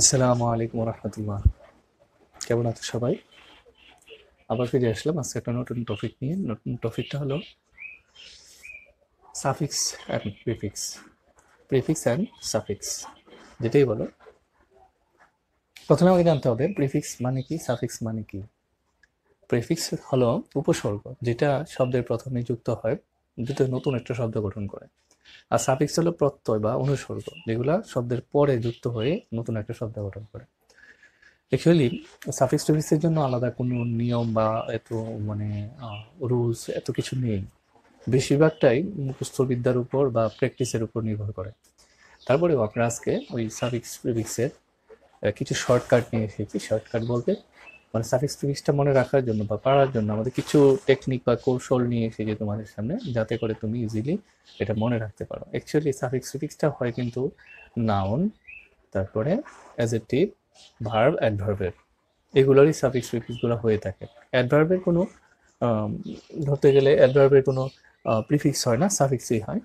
আসসালামু আলাইকুম রহমতুল্লাহ কেমন আছো সবাই আবার ফিরে আসলাম আজকে একটা নতুন টপিক নিয়ে নতুন টপিকটা হলো suffix and prefix prefix and suffix যেটাই বলো প্রথমে আমাকে জানতে হবে প্রিফিক্স মানে কি সাফিক্স মানে কি প্রিফিক্স হলো উপসর্গ যেটা শব্দের প্রথমে যুক্ত হয় দুটো নতুন একটা শব্দ গঠন করে আর সাফিক্স হলো প্রত্যয় বা অনুসর্গ যেগুলা শব্দের পরে যুক্ত হয়ে নতুন একটা শব্দ গঠন করে অ্যাকচুয়ালি সাফিক্স টুফিক্সের জন্য আলাদা কোনো নিয়ম বা এত মানে রুলস এত কিছু নেই বেশিরভাগটাই মুখস্থবিদ্যার উপর বা প্র্যাকটিসের উপর নির্ভর করে তারপরেও আমরা আজকে ওই সাফিক্স প্রিফিক্সের কিছু শর্টকাট নিয়ে এসেছি শর্টকাট বলতে মানে সাফিক্স ফিক্সটা মনে রাখার জন্য বা পারার জন্য আমাদের কিছু টেকনিক বা কৌশল নিয়ে যে তোমাদের সামনে যাতে করে তুমি ইজিলি এটা মনে রাখতে পারো অ্যাকচুয়ালি সাফিক্স ফিক্সটা হয় কিন্তু নাউন তারপরে অ্যাজেটিভ ভার্ব অ্যাডভার্বের এগুলোরই সাফিক্স ফিক্সগুলো হয়ে থাকে অ্যাডভার্বের কোনো ধরতে গেলে অ্যাডভার্বের কোনো প্রিফিক্স হয় না সাফিক্সই হয়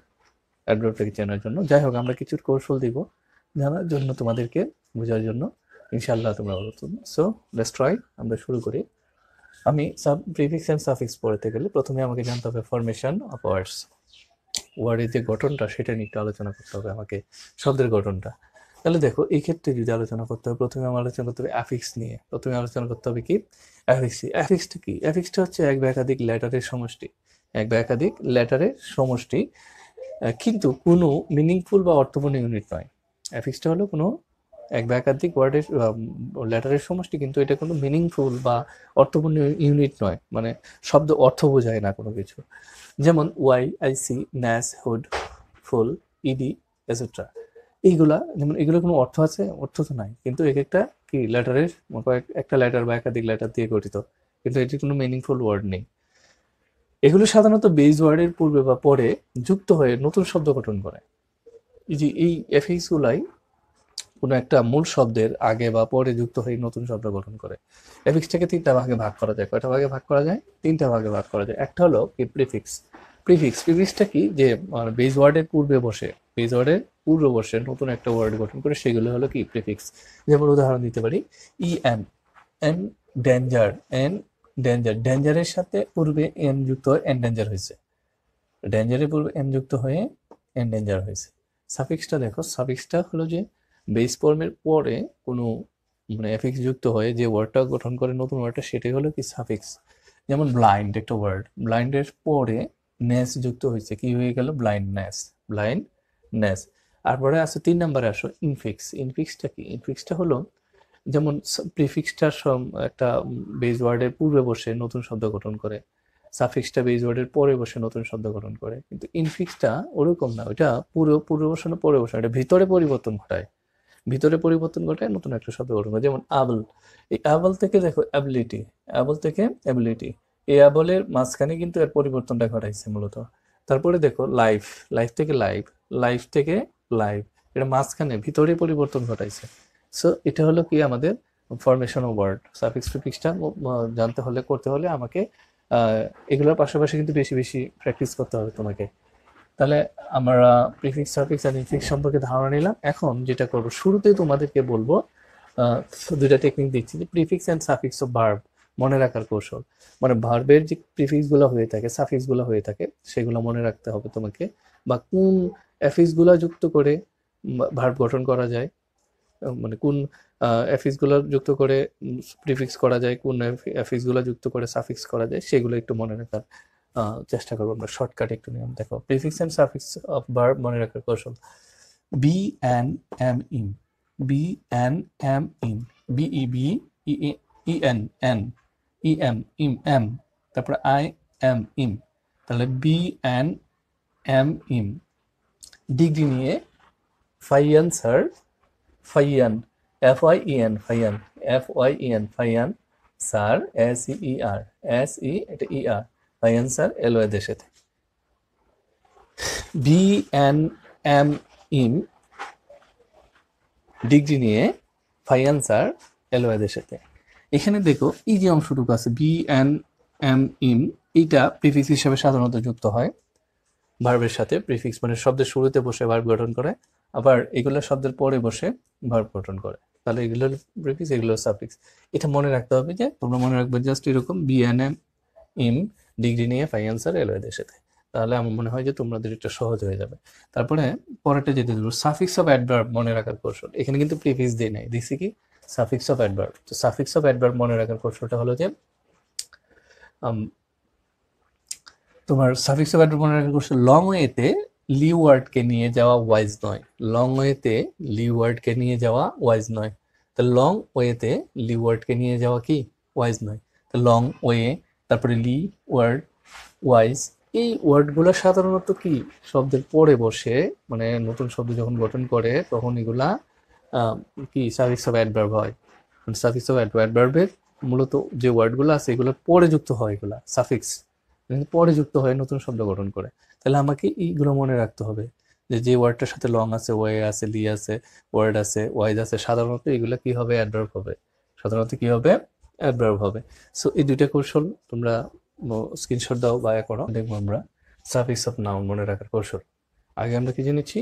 অ্যাডভার্বটাকে চেনার জন্য যাই হোক আমরা কিছু কৌশল দিব জানার জন্য তোমাদেরকে বোঝার জন্য ইনশাল্লাহ তোমরা তুমি সো লেটস ট্রাই আমরা শুরু করি আমি সাব প্রিফিক্স অ্যান্ড সাফিক্স পড়তে গেলে প্রথমে আমাকে জানতে হবে ফরমেশন অফ ওয়ার্ডস ওয়ার্ডের যে গঠনটা সেটা নিয়ে একটু আলোচনা করতে হবে আমাকে শব্দের গঠনটা তাহলে দেখো এই ক্ষেত্রে যদি আলোচনা করতে হবে প্রথমে আমার আলোচনা করতে হবে অ্যাফিক্স নিয়ে প্রথমে আলোচনা করতে হবে কি অ্যাফিক্স অ্যাফিক্সটা কি অ্যাফিক্সটা হচ্ছে এক বা একাধিক ল্যাটারের সমষ্টি এক বা একাধিক ল্যাটারের সমষ্টি কিন্তু কোনো মিনিংফুল বা অর্থপূর্ণ ইউনিট নয় অ্যাফিক্সটা হলো কোনো এক বা একাধিক ওয়ার্ডের লেটারের সমষ্টি কিন্তু এটা কোনো মিনিংফুল বা অর্থপূর্ণ ইউনিট নয় মানে শব্দ অর্থ বোঝায় না কোনো কিছু যেমন Y IC ness hood ful ED etcetera এইগুলা যেমন এগুলো কোনো অর্থ আছে অর্থ তো নাই কিন্তু এক একটা কি লেটারের কয়েক একটা লেটার বা একাধিক লেটার দিয়ে গঠিত কিন্তু এটি কোনো মিনিংফুল ওয়ার্ড নেই এগুলো সাধারণত বেজ ওয়ার্ডের পূর্বে বা পরে যুক্ত হয়ে নতুন শব্দ গঠন করে এই যে এই এফএইসগুলাই কোনো একটা মূল শব্দের আগে বা পরে যুক্ত হয়ে নতুন শব্দ গঠন করে এফিক্সটাকে তিনটা ভাগে ভাগ করা যায় কয়টা ভাগে ভাগ করা যায় তিনটা ভাগে ভাগ করা যায় একটা হলো কি প্রিফিক্স প্রিফিক্স প্রিফিক্সটা কি যে বেজ ওয়ার্ডের পূর্বে বসে বেজ ওয়ার্ডের পূর্ব বসে নতুন একটা ওয়ার্ড গঠন করে সেগুলো হলো কি প্রিফিক্স যেমন উদাহরণ দিতে পারি E M en danger en danger ডেঞ্জারের সাথে পূর্বে এন যুক্ত হয়ে এন ডেঞ্জার হয়েছে ডেঞ্জারের পূর্বে এন যুক্ত হয়ে এন ডেঞ্জার হয়েছে সাফিক্সটা দেখো সাফিক্সটা হলো যে বেস ফর্মের পরে কোনো মানে এফিক্স যুক্ত হয়ে যে ওয়ার্ডটা গঠন করে নতুন ওয়ার্ডটা সেটাই হলো কি সাফিক্স যেমন ব্লাইন্ড একটা ওয়ার্ড ব্লাইন্ডের পরে নেস যুক্ত হয়েছে কি হয়ে গেল ব্লাইন্ডনেস ন্যাস তারপরে আসো তিন নম্বরে আসো ইনফিক্স ইনফিক্সটা কি ইনফিক্সটা হলো যেমন সব একটা বেজ ওয়ার্ডের পূর্বে বসে নতুন শব্দ গঠন করে সাফিক্সটা বেজ ওয়ার্ডের পরে বসে নতুন শব্দ গঠন করে কিন্তু ইনফিক্সটা ওরকম না ওটা পুরো পূর্ব বসানো পরে বসে এটা ভিতরে পরিবর্তন ঘটায় ভিতরে পরিবর্তন ঘটায় নতুন একটা শব্দ গঠন করে যেমন আবল এই আবল থেকে দেখো অ্যাবিলিটি অ্যাবল থেকে অ্যাবিলিটি এই আবলের মাঝখানে কিন্তু এর পরিবর্তনটা ঘটাইছে মূলত তারপরে দেখো লাইফ লাইফ থেকে লাইভ লাইফ থেকে লাইভ এটা মাঝখানে ভিতরে পরিবর্তন ঘটাইছে সো এটা হলো কি আমাদের ফরমেশন ওয়ার্ড সাফিক্স প্রিফিক্সটা জানতে হলে করতে হলে আমাকে এগুলোর পাশাপাশি কিন্তু বেশি বেশি প্র্যাকটিস করতে হবে তোমাকে তাহলে আমরা প্রিফিক্স সার্ফিক্স আর ইনফিক্স সম্পর্কে ধারণা নিলাম এখন যেটা করব শুরুতে তোমাদেরকে বলবো দুইটা টেকনিক দিচ্ছি যে prefix and suffix of verb মনে রাখার কৌশল মানে ভার্বের যে প্রিফিক্সগুলো হয়ে থাকে সাফিক্সগুলো হয়ে থাকে সেগুলো মনে রাখতে হবে তোমাকে বা কোন অ্যাফিক্সগুলো যুক্ত করে ভার্ব গঠন করা যায় মানে কোন অ্যাফিক্সগুলো যুক্ত করে প্রিফিক্স করা যায় কোন অ্যাফিক্সগুলো যুক্ত করে সাফিক্স করা যায় সেগুলো একটু মনে রাখার চেষ্টা করবো আমরা শর্টকাট একটু নিয়ম দেখো prefix and suffix of verb মনে রাখার কৌশল B an M in B an M in B E B E N N E M im M তারপরে আই এম ইম তাহলে B an M im degree নিয়ে ফাইয়ান sir ফাইয়ান F Y E N ফাইয়ান F Y N ফাইয়ান sir S E R S E এটা E e R তাই answer এলওয়ে দেশে B N M im degree নিয়ে ফাই অ্যান্সার এলওয়াদের সাথে এখানে দেখো এই যে অংশটুকু আছে বি এন এম ইম এইটা প্রিফিক্স হিসাবে সাধারণত যুক্ত হয় ভার্বের সাথে প্রিফিক্স মানে শব্দের শুরুতে বসে ভার্ব গঠন করে আবার এগুলো শব্দের পরে বসে ভার্ব গঠন করে তাহলে এগুলো প্রিফিক্স এগুলো সাফিক্স এটা মনে রাখতে হবে যে তোমরা মনে রাখবে জাস্ট এরকম B N M im degree নিয়ে ফাইন্যান্সের রেলওয়েদের সাথে তাহলে আমার মনে হয় যে তোমাদের একটু সহজ হয়ে যাবে তারপরে পরেরটা যেতে দেবো সাফিক্স অফ অ্যাডভার্ব মনে রাখার কৌশল এখানে কিন্তু প্রিভিয়াস দিয়ে নাই দিছি কি সাফিক্স অফ অ্যাডভার্ব তো সাফিক্স অফ অ্যাডভার্ব মনে রাখার কৌশলটা হলো যে তোমার সাফিক্স অফ অ্যাডভার্ব মনে রাখার কৌশল লং ওয়েতে লি ওয়ার্ডকে নিয়ে যাওয়া ওয়াইজ নয় লং ওয়েতে লি ওয়ার্ডকে নিয়ে যাওয়া ওয়াইজ নয় তো লং ওয়েতে লি ওয়ার্ডকে নিয়ে যাওয়া কি ওয়াইজ নয় তো লং ওয়ে তারপরে লি ওয়ার্ড ওয়াইজ এই ওয়ার্ডগুলো সাধারণত কি শব্দের পরে বসে মানে নতুন শব্দ যখন গঠন করে তখন এগুলা কি সাফিক্স অফ অ্যাডভার্ব হয় সাফিক্স অফ অ্যাডভার্বের মূলত যে ওয়ার্ডগুলো আছে এগুলো পরে যুক্ত হয় এগুলা সাফিক্স পরে যুক্ত হয় নতুন শব্দ গঠন করে তাহলে আমাকে এইগুলো মনে রাখতে হবে যে যে ওয়ার্ডটার সাথে লং আছে ওয়ে আছে লি আছে ওয়ার্ড আছে ওয়াইজ আছে সাধারণত এগুলো কি হবে অ্যাডভার্ব হবে সাধারণত কি হবে অ্যাডভার্ব হবে সো এই দুইটা কৌশল তোমরা স্ক্রিনশট দাও বায়া ইয়ে করো দেখবো আমরা সাফিক্স অফ নাউন মনে রাখার কৌশল আগে আমরা কি জেনেছি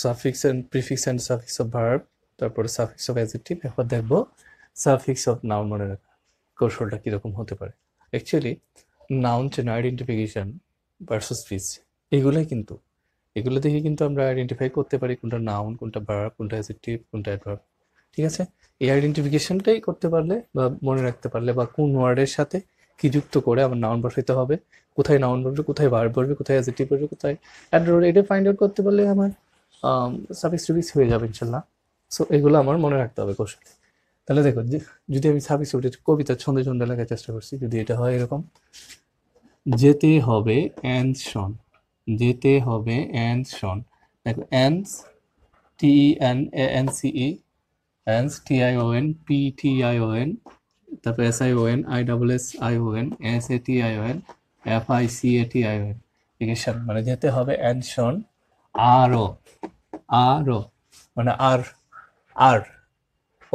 suffix and prefix and suffix of verb তারপরে সাফিক্স অফ অ্যাজেক্টিভ এরপর দেখবো সাফিক্স অফ নাউন মনে রাখা কৌশলটা কীরকম হতে পারে অ্যাকচুয়ালি নাউন চেন আইডেন্টিফিকেশান ভার্সেস ফিস এগুলোই কিন্তু এগুলো দেখে কিন্তু আমরা আইডেন্টিফাই করতে পারি কোনটা নাউন কোনটা ভার্ব কোনটা অ্যাজেক্টিভ কোনটা অ্যাডভার্ব ঠিক আছে এই আইডেন্টিফিকেশনটাই করতে পারলে বা মনে রাখতে পারলে বা কোন ওয়ার্ডের সাথে কি যুক্ত করে আমার নাউন বসাইতে হবে কোথায় নাউন বসবে কোথায় বার বসবে কোথায় অ্যাজেটিভ বসবে কোথায় অ্যাড্রোড এটা ফাইন্ড আউট করতে পারলে আমার সাফিক্স টুফিক্স হয়ে যাবে ইনশাল্লাহ সো এগুলো আমার মনে রাখতে হবে কৌশলে তাহলে দেখো যদি আমি সাফিক্স টুফিক্স কবিতা ছন্দে ছন্দে লেখার চেষ্টা করছি যদি এটা হয় এরকম যেতে হবে অ্যান্ড শন যেতে হবে অ্যান্ড শন দেখো ance T N A N C E ance T I O N P T I O N তারপর S I O N I double S I O N S A T I O N F I C A T I O N ইগেশন মানে যেতে হবে ancient আর ও আর ও মানে আর আর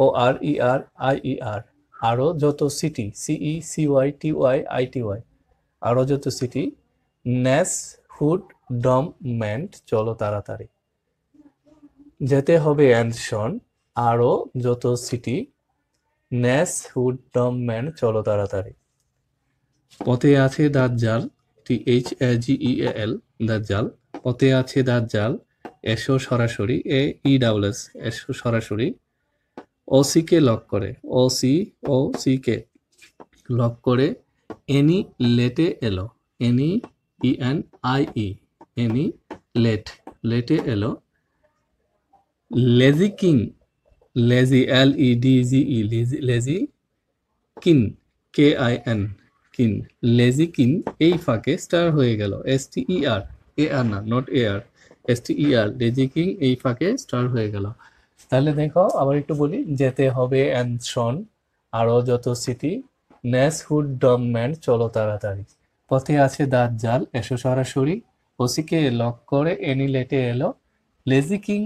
ও আর ই আর I E আর আরও যত সিটি সিই C Y T Y I T Y আরও যত সিটি ন্যাস হুড ডম ম্যান্ট চলো তাড়াতাড়ি যেতে হবে অ্যানশন আরও যত সিটি ন্যাস হুড ডম ম্যান চলো তাড়াতাড়ি পথে আছে দাঁত জাল T H A G E e এল দাঁত জাল পথে আছে দাঁত জাল এসো সরাসরি এ ই ডাবল এস এসো সরাসরি ও সি কে লক করে O C O C K lock করে এনি লেটে এলো এনি ই এন আই ই এনি লেট লেটে এলো lazy king lazy L E D G E lazy lazy kin K I N kin lazy kin এই ফাঁকে স্টার হয়ে গেল S T E R A R না not A R S T E R lazy king এই ফাঁকে star হয়ে গেল তাহলে দেখো আবার একটু বলি যেতে হবে অ্যানসন শন আরও যত সিটি ন্যাসহুড ডমম্যান চলো তাড়াতাড়ি পথে আছে দাঁত জাল এসো সরাসরি ওসিকে লক করে এনি লেটে এলো লেজি কিং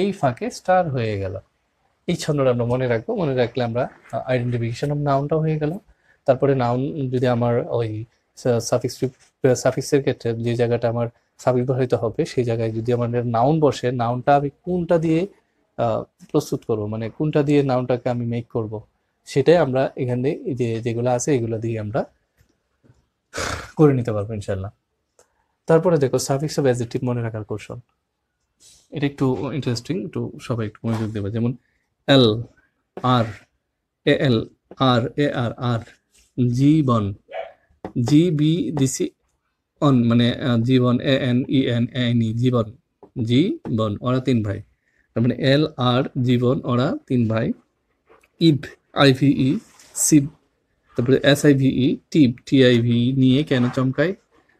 এই ফাঁকে স্টার হয়ে গেল এই ছন্দটা আমরা মনে রাখবো মনে রাখলে আমরা আইডেন্টিফিকেশন অফ নাউনটা হয়ে গেল তারপরে নাউন যদি আমার ওই সাফিক্স সাফিক্সের ক্ষেত্রে যে জায়গাটা আমার সাফিক্স ব্যবহৃত হবে সেই জায়গায় যদি আমার নাউন বসে নাউনটা আমি কোনটা দিয়ে প্রস্তুত করব মানে কোনটা দিয়ে নাউনটাকে আমি মেক করব সেটাই আমরা এখানে যে যেগুলো আছে এগুলো দিয়ে আমরা করে নিতে পারবো ইনশাল্লাহ তারপরে দেখো সাফিক্স অফ অ্যাজেটিভ মনে রাখার কৌশল এটা একটু ইন্টারেস্টিং একটু সবাই একটু মনোযোগ দেবে যেমন L R A L R A আর আর জীবন জি বি ডিসি অন মানে জীবন A N E N A N E জীবন জীবন ওরা তিন ভাই তার মানে এল আর জীবন ওরা তিন ভাই eve I V E sieve তারপরে S I V E tip T I V নিয়ে কেন চমকায়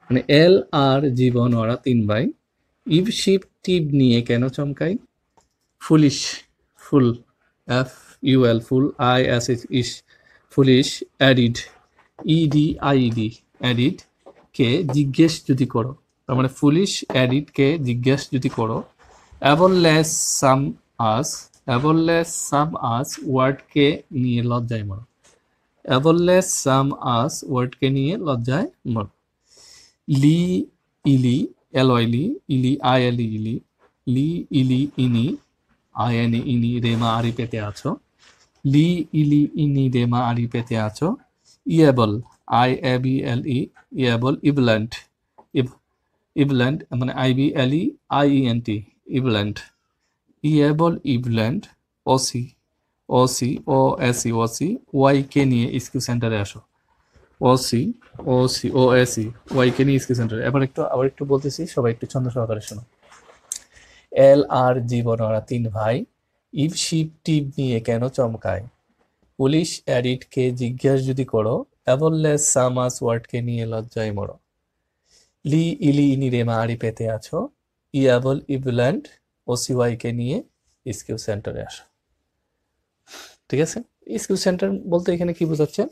মানে এল আর জীবন ওরা তিন ভাই ইভ শিপ টিপ নিয়ে কেন চমকায় foolish full F U L full I S S ish foolish added ED ID added কে জিজ্ঞেস যদি করো তার মানে ফুলিশ অ্যাডিড কে জিজ্ঞেস যদি করো অ্যাভললেস সাম আস অ্যাভললেস সাম আস ওয়ার্ডকে নিয়ে লজ্জায় মরো অ্যাভললেস সাম আস ওয়ার্ডকে নিয়ে লজ্জায় মরো লি ইলি এলয়লি ইলি আই এল ইলি লি ইলি ইনি আয়ানি ইনি রেমা আরি পেতে আছো লি ইলি ইনি রেমা আরি পেতে আছো ইয়েবল I A B L E ইয়েবল ebullient ebullient মানে I B L E I E N T ebullient able ebullient ওসি ওসি ও এসি ওসি ওয়াই কে নিয়ে স্কিল সেন্টারে আসো ওসি ওসি ও এসি ওয়াই কে নিয়ে স্কিল সেন্টারে এবার একটু আবার একটু বলতেছি সবাই একটু ছন্দ সহকারে শোনো এল আর জীবন ওরা তিন ভাই ইভশিপ টিপ নিয়ে কেন চমকায় পুলিশ অ্যাডিটকে জিজ্ঞাস যদি করো অ্যাভললেস সামাস ওয়ার্ডকে নিয়ে লজ্জায় মরো লি ইলি ইনিরে মারি পেতে আছো ই ইয়াবল ইভল্যান্ড ওসিওয়াইকে নিয়ে স্কিউ সেন্টারে আসো ঠিক আছে স্কিউ সেন্টার বলতে এখানে কি বোঝাচ্ছেন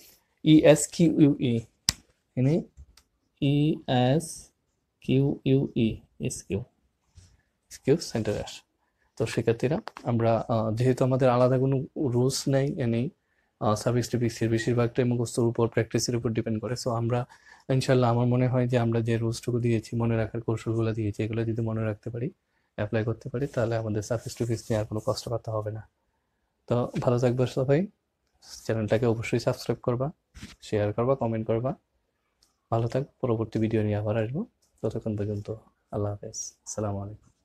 E S Q U E E S Q U E skew Q সেন্টারে আসে তো শিক্ষার্থীরা আমরা যেহেতু আমাদের আলাদা কোনো রুলস নেই নেই সার্ভিস টিপিক্সের বেশিরভাগটাই মুখস্থর উপর প্র্যাকটিসের উপর ডিপেন্ড করে সো আমরা ইনশাল্লাহ আমার মনে হয় যে আমরা যে রুলসটুকু দিয়েছি মনে রাখার কৌশলগুলো দিয়েছি এগুলো যদি মনে রাখতে পারি অ্যাপ্লাই করতে পারি তাহলে আমাদের সার্ভিস টিপিক্স নিয়ে আর কোনো কষ্ট হবে না তো ভালো থাকবে সবাই চ্যানেলটাকে অবশ্যই সাবস্ক্রাইব করবা শেয়ার করবা কমেন্ট করবা ভালো থাক পরবর্তী ভিডিও নিয়ে আবার আসবো ততক্ষণ পর্যন্ত আল্লাহ হাফেজ আসসালামু আলাইকুম